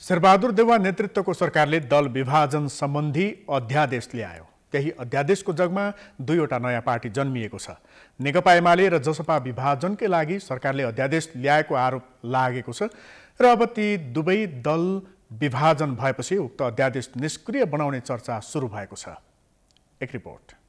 शेरबहादुर देवा नेतृत्वको सरकारले दल विभाजन सम्बन्धी अध्यादेश ल्यायो त्यही अध्यादेशको जगमा दुईवटा नयाँ पार्टी जन्मिएको छ नेकपा एमाले र जसपा विभाजनकै लागि सरकारले अध्यादेश ल्याएको आरोप लागेको छ र अब ती दुवै दल विभाजन भएपछि उक्त अध्यादेश निष्क्रिय बनाउने चर्चा सुरु भएको छ एक रिपोर्ट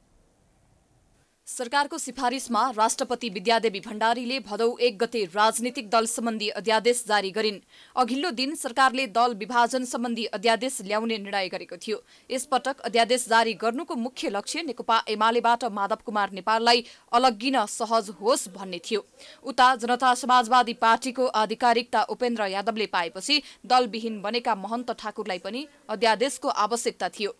सरकारको सिफारिसमा राष्ट्रपति विद्यादेवी भण्डारीले भदौ एक गते राजनीतिक दल सम्बन्धी अध्यादेश जारी गरिन् अघिल्लो दिन सरकारले दल विभाजन सम्बन्धी अध्यादेश ल्याउने निर्णय गरेको थियो यसपटक अध्यादेश जारी गर्नुको मुख्य लक्ष्य नेकपा एमालेबाट माधव कुमार नेपाललाई अलग्गिन सहज होस् भन्ने थियो उता जनता समाजवादी पार्टीको आधिकारिकता उपेन्द्र यादवले पाएपछि दलविहीन बनेका महन्त ठाकुरलाई पनि अध्यादेशको आवश्यकता थियो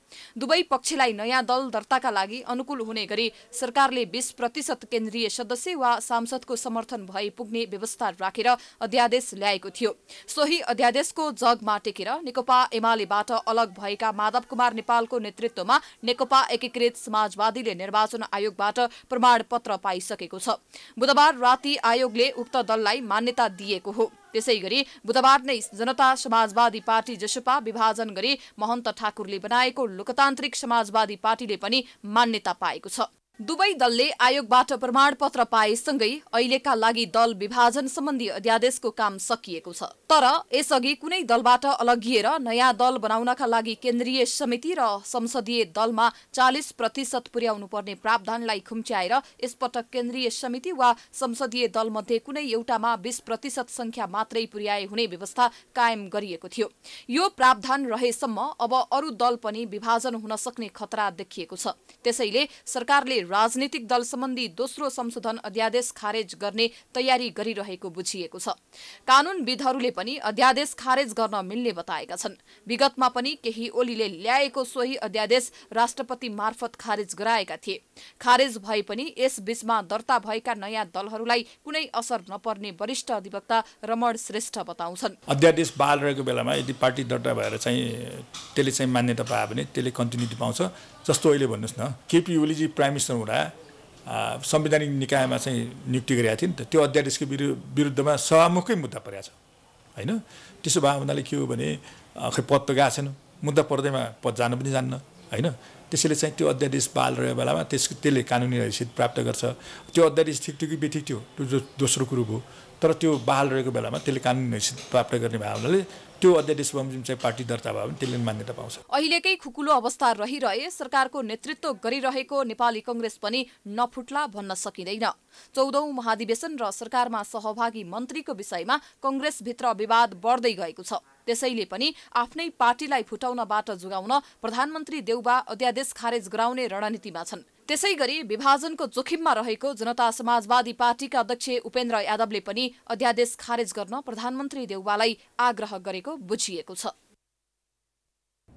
दुवै पक्षलाई नयाँ दल दर्ताका लागि अनुकूल हुने गरी सरकार सरकारले बीस प्रतिशत केन्द्रीय सदस्य वा सांसदको समर्थन भए पुग्ने व्यवस्था राखेर अध्यादेश ल्याएको थियो सोही अध्यादेशको जगमा टेकेर नेकपा एमालेबाट अलग भएका माधव कुमार नेपालको नेतृत्वमा नेकपा एकीकृत समाजवादीले निर्वाचन आयोगबाट प्रमाण पत्र पाइसकेको छ बुधबार राति आयोगले उक्त दललाई मान्यता दिएको हो त्यसै गरी बुधबार नै जनता समाजवादी पार्टी जसपा विभाजन गरी महन्त ठाकुरले बनाएको लोकतान्त्रिक समाजवादी पार्टीले पनि मान्यता पाएको छ दुवै दलले आयोगबाट प्रमाणपत्र पाएसँगै अहिलेका लागि दल विभाजन सम्बन्धी अध्यादेशको काम सकिएको छ तर यसअघि कुनै दलबाट अलगिएर नयाँ दल बनाउनका लागि केन्द्रीय समिति र संसदीय दलमा चालिस प्रतिशत पुर्याउनु पर्ने प्रावधानलाई खुम्च्याएर यसपटक केन्द्रीय समिति वा संसदीय दलमध्ये कुनै एउटामा बीस प्रतिशत संख्या मात्रै पुर्याए हुने व्यवस्था कायम गरिएको थियो यो प्रावधान रहेसम्म अब अरू दल पनि विभाजन हुन सक्ने खतरा देखिएको छ त्यसैले सरकारले राजनीतिक दल सम्बन्धी दोस्रो संशोधन अध्यादेश खारेज गर्ने तयारी गरिरहेको बुझिएको छ कानूनविदहरूले पनि अध्यादेश खारेज गर्न मिल्ने बताएका छन् विगतमा पनि केही ओलीले ल्याएको सोही अध्यादेश राष्ट्रपति मार्फत खारेज गराएका थिए खारेज भए पनि यस बीचमा दर्ता भएका नयाँ दलहरूलाई कुनै असर नपर्ने वरिष्ठ अधिवक्ता रमण श्रेष्ठ बताउँछन् अध्यादेश बहाल रहेको बेलामा यदि पार्टी दर्ता भएर चाहिँ त्यसले चाहिँ मान्यता पायो भने त्यसले कन्टिन्युटी पाउँछ जस्तो अहिले भन्नुहोस् न केपी ओलीजी प्राइम मिनिस्टर निर्वाचन संवैधानिक निकायमा चाहिँ नियुक्ति गरेका थिए नि त त्यो अध्यादेशको विरु विरुद्धमा सभामुखै मुद्दा परेको छ होइन त्यसो भए हुनाले के हो भने खै पद त गएको छैन मुद्दा पर्दैमा पद जानु पनि जान्न होइन त्यसैले चाहिँ त्यो अध्यादेश बाल रहेको बेलामा त्यस त्यसले कानुनी हैसियत प्राप्त गर्छ त्यो अध्यादेश ठिक ठिकै बेठिक थियो त्यो दोस्रो कुरो भयो तर त्यो बहाल रहेको बेलामा त्यसले कानुनी हैसियत प्राप्त गर्ने भावनाले त्यो अध्यादेश बमोजिम चाहिँ पार्टी दर्ता भयो भने त्यसले मान्यता पाउँछ अहिलेकै खुकुलो अवस्था रहिरहे सरकारको नेतृत्व गरिरहेको नेपाली कङ्ग्रेस पनि नफुट्ला भन्न सकिँदैन चौधौं महाधिवेशन र सरकारमा सहभागी मन्त्रीको विषयमा कङ्ग्रेसभित्र विवाद बढ्दै गएको छ त्यसैले पनि आफ्नै पार्टीलाई फुटाउनबाट जोगाउन प्रधानमन्त्री देउबा अध्यादेश खारेज गराउने रणनीतिमा छन् त्यसै गरी विभाजनको जोखिममा रहेको जनता समाजवादी पार्टीका अध्यक्ष उपेन्द्र यादवले पनि अध्यादेश खारेज गर्न प्रधानमन्त्री देउवालाई आग्रह गरेको बुझिएको छ